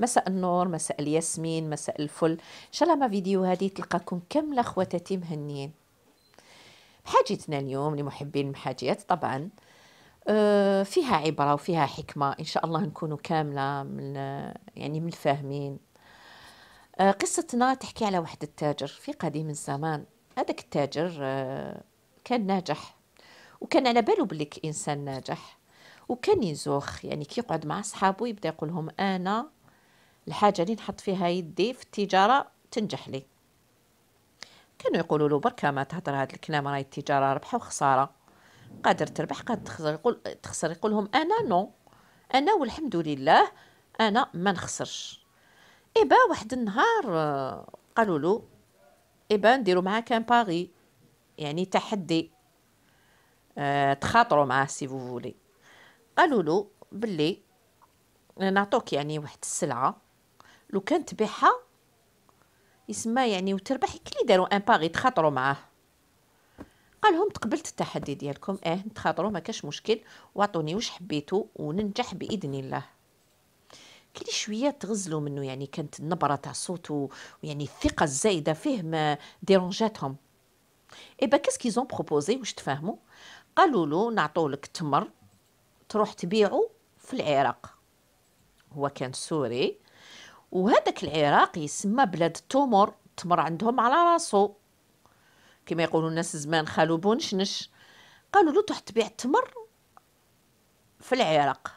مساء النور مساء الياسمين مساء الفل ان شاء الله ما فيديو هادي تلقاكم كامله خواتاتي مهنيين حاجتنا اليوم لمحبين المحاجيات طبعا آه، فيها عبره وفيها حكمه ان شاء الله نكونوا كامله من يعني من الفاهمين آه، قصتنا تحكي على واحد التاجر في قديم الزمان هذاك التاجر آه، كان ناجح وكان على باله بلك انسان ناجح وكان يزوخ يعني كيقعد مع صحابه يبدا يقول لهم انا الحاجه اللي نحط فيها يدي في التجاره تنجح لي كانوا يقولوا له بركه ما تهضر هذا الكلام راهي التجاره ربح وخساره قادر تربح قادر تخسر يقول تخسر يقول لهم انا نو انا والحمد لله انا ما نخسرش ايبا واحد النهار آه، قالوا له ايبا نديرو معاه كان باغي يعني تحدي اه تخاطروا معاه سي فولي قالوا له بلي نعطوك يعني واحد السلعه لو كان تبيعها يسمى يعني وتربح كلي داروا ان باغي تخاطروا معاه قال لهم تقبلت التحدي ديالكم اه نتخاطروا ما كاش مشكل واعطوني واش حبيتو وننجح باذن الله كلي شويه تغزلوا منه يعني كانت النبره تاع صوته ويعني الثقه الزايده فيه ما ديرونجاتهم ايبا كاس كيزون بروبوزي واش تفهموا قالوا له نعطولك تمر تروح تبيعه في العراق هو كان سوري وهذاك العراق يسمى بلاد التمر التمر عندهم على راسو كما يقولوا الناس زمان خالو بونشنش قالوا له تروح تبيع التمر في العراق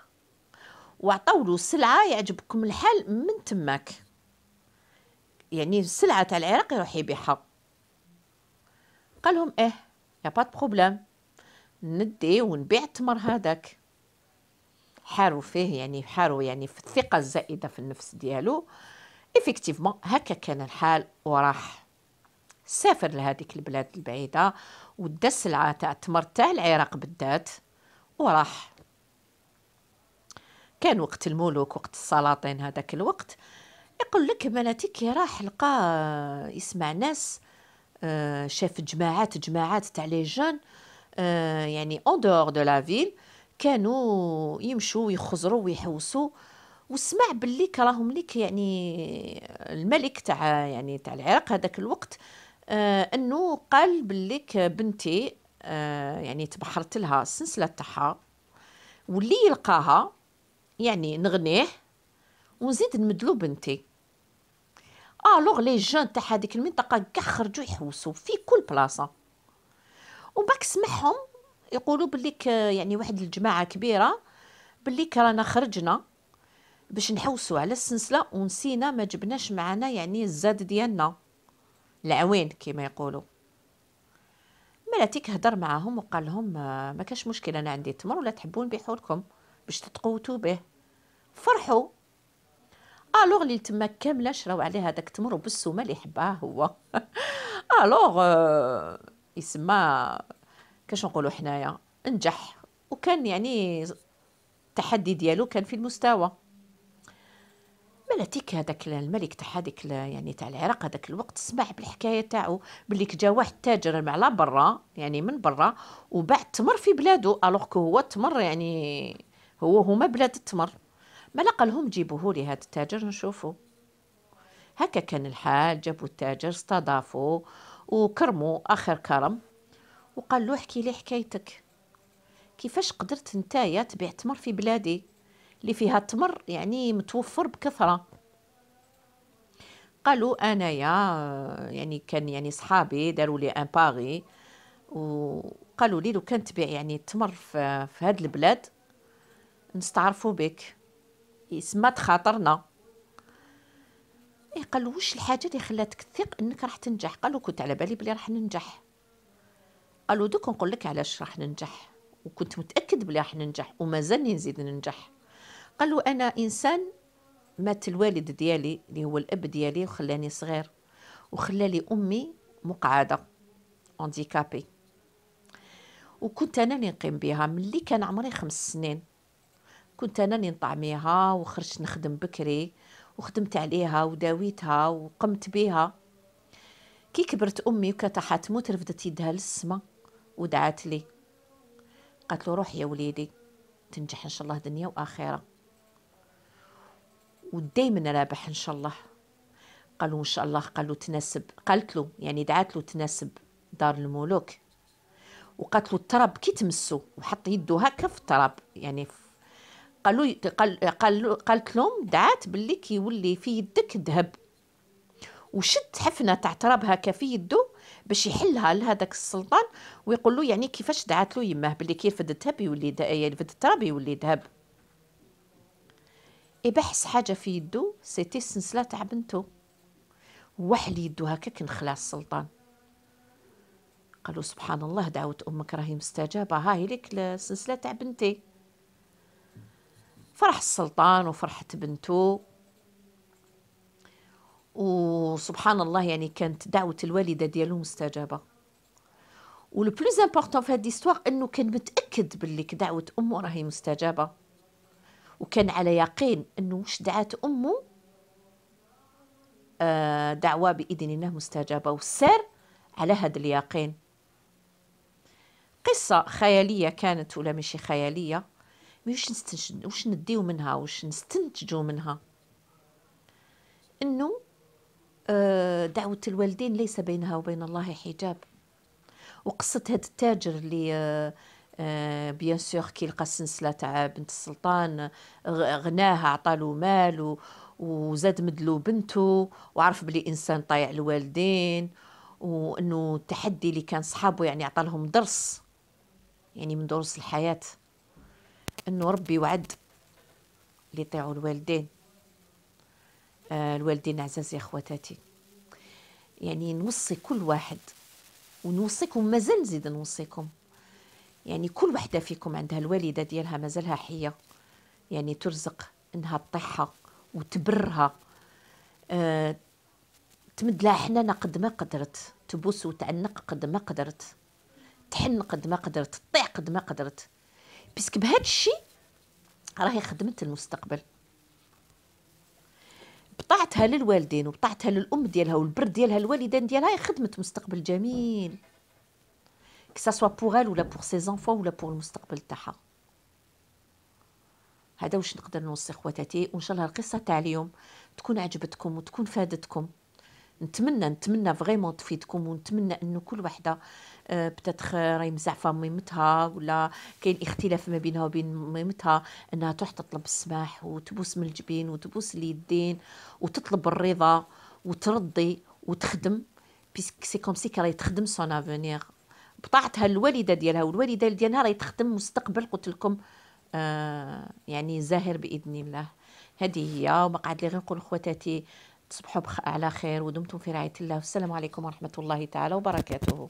وعطاو له سلعه يعجبكم الحال من تماك يعني السلعه تاع العراق يروح يبيعها قالهم ايه يا با بروبليم ندي ونبيع التمر هذاك حاروا فيه يعني حاروا يعني في الثقه الزائده في النفس ديالو ايفيكتيفمون هكا كان الحال وراح سافر لهذيك البلاد البعيده ودا السلعه تاع التمر تاع العراق بالذات وراح كان وقت الملوك وقت السلاطين هذاك الوقت يقول لك بناتي كي راح لقى يسمع ناس آه، شاف جماعات جماعات تاع لي جون آه، يعني اون دور دو لا فيل كانوا يمشوا ويخزروا ويحوسوا وسمع باللي كراهم ليك يعني الملك تاع يعني تاع العراق هذاك الوقت آه انه قال بليك بنتي آه يعني تبحرت لها السلسله تاعها واللي يلقاها يعني نغنيه ونزيد نمدلو بنتي الوغ لي جون تاع هذيك المنطقه كاع خرجوا يحوسوا في كل بلاصه وباك سمعهم يقولوا بليك يعني واحد الجماعه كبيره بليك رانا خرجنا باش نحوسوا على السنسله ونسينا ما جبناش معنا يعني الزاد ديالنا العوين كما يقولوا ملاتيك هضر معاهم وقال لهم آه، ما كاش مشكل انا عندي التمر ولا تحبون نبيعو لكم باش تتقوتوا به فرحوا الوغ اللي تما كامله شراو عليه هذاك التمر وبالسومه اللي حباه هو الوغ آه، يسمى كاش نقولوا حنايا نجح وكان يعني التحدي ديالو كان في المستوى ملاتيك هذاك الملك تاع هذيك يعني تاع العراق هذاك الوقت سمع بالحكايه تاعو باللي كجا واحد تاجر على برا يعني من برا وباع التمر في بلادو الوغ هو التمر يعني هو هما بلاد التمر ما لقى لهم جيبوه لي هذا التاجر نشوفو هكا كان الحال جابوا التاجر استضافوه وكرموا اخر كرم وقال له احكي لي حكايتك كيفاش قدرت نتايا تبيع تمر في بلادي اللي فيها تمر يعني متوفر بكثره قالوا انايا يعني كان يعني صحابي داروا لي ان باغي وقالوا لي لو كان تبيع يعني تمر في, في هاد البلاد نستعرفوا بك يسمى تخاطرنا إيه قالوا واش الحاجه اللي خلاتك تثق انك راح تنجح قالوا كنت على بالي بلي راح ننجح قالوا دوك نقول لك علاش راح ننجح وكنت متاكد بلي راح ننجح ومازالني نزيد ننجح قالوا انا انسان مات الوالد ديالي اللي هو الاب ديالي وخلاني صغير وخلالي امي مقعده انديكابي وكنت انا اللي نقيم بها ملي كان عمري خمس سنين كنت انا اللي نطعميها وخرجت نخدم بكري وخدمت عليها وداويتها وقمت بها كي كبرت امي وكانت حتموت رفدت يدها للسما ودعت لي قالت له روح يا وليدي تنجح ان شاء الله دنيا واخره ودايما رابح ان شاء الله قالوا ان شاء الله قالوا تناسب قالت له يعني دعات له تناسب دار الملوك وقالت له التراب كي تمسو وحط يده هكا في التراب يعني قالوا قال قال قالت لهم دعات باللي كيولي في يدك ذهب وشد حفنه تاع تراب هكا في يده باش يحلها لهذاك السلطان ويقول له يعني كيفاش دعات له يماه باللي كي فدتها بيولي آه، فدتها بيولي ذهب يبحث حاجه في يدو سيتي السنسلة تاع بنته وحل يدو هكاك نخلع السلطان قالوا سبحان الله دعوة أمك راهي مستجابة هاي لك السنسلة تاع بنتي فرح السلطان وفرحت بنته وسبحان الله يعني كانت دعوه الوالده ديالو مستجابه والبلوز امبورطون في هاد ليستواغ انه كان متاكد باللي دعوه امه راهي مستجابه وكان على يقين انه واش دعات امه آه دعوه باذن الله مستجابه والسر على هاد اليقين قصه خياليه كانت ولا ماشي خياليه واش نستنتج واش نديو منها واش نستنتجو منها انه آه، دعوة الوالدين ليس بينها وبين الله حجاب وقصة هذا التاجر اللي بيان سور كي لقى السلسلة تاع بنت السلطان غناها عطالو مال وزاد مدلو بنته وعرف بلي انسان طايع الوالدين وانه التحدي اللي كان صحابه يعني عطالهم درس يعني من دروس الحياه انه ربي وعد اللي يطيعوا الوالدين آه، الوالدين عزاز يا خواتاتي يعني نوصي كل واحد ونوصيكم مازال نزيد نوصيكم يعني كل وحده فيكم عندها الوالده ديالها مازالها حيه يعني ترزق انها تطيحها وتبرها أه تمد لها حنانه قد ما قدرت تبوس وتعنق قد ما قدرت تحن قد ما قدرت تطيع قد ما قدرت بيسك بهذا الشيء راهي خدمت المستقبل بطاعتها للوالدين وبطاعتها للام ديالها والبر ديالها الوالدين ديالها هي خدمه مستقبل جميل كسا سوا بوغ ولا بوغ سي زونفو ولا بوغ المستقبل تاعها هذا واش نقدر نوصي خواتاتي وان شاء الله القصه تاع اليوم تكون عجبتكم وتكون فادتكم نتمنى نتمنى فريمون تفيدكم ونتمنى انه كل وحده بتتخ آه، آه، راهي مزعفه ميمتها ولا كاين اختلاف ما بينها وبين ميمتها انها تروح تطلب السماح وتبوس من الجبين وتبوس اليدين وتطلب الرضا وترضي وتخدم بيسك سي كوم سي راهي تخدم سون افونيغ بطاعتها الوالده ديالها والوالده ديالها راهي تخدم مستقبل قلت لكم آه يعني زاهر باذن الله هذه هي وما قعد لي غير نقول خواتاتي تصبحوا على خير ودمتم في رعاية الله والسلام عليكم ورحمة الله تعالى وبركاته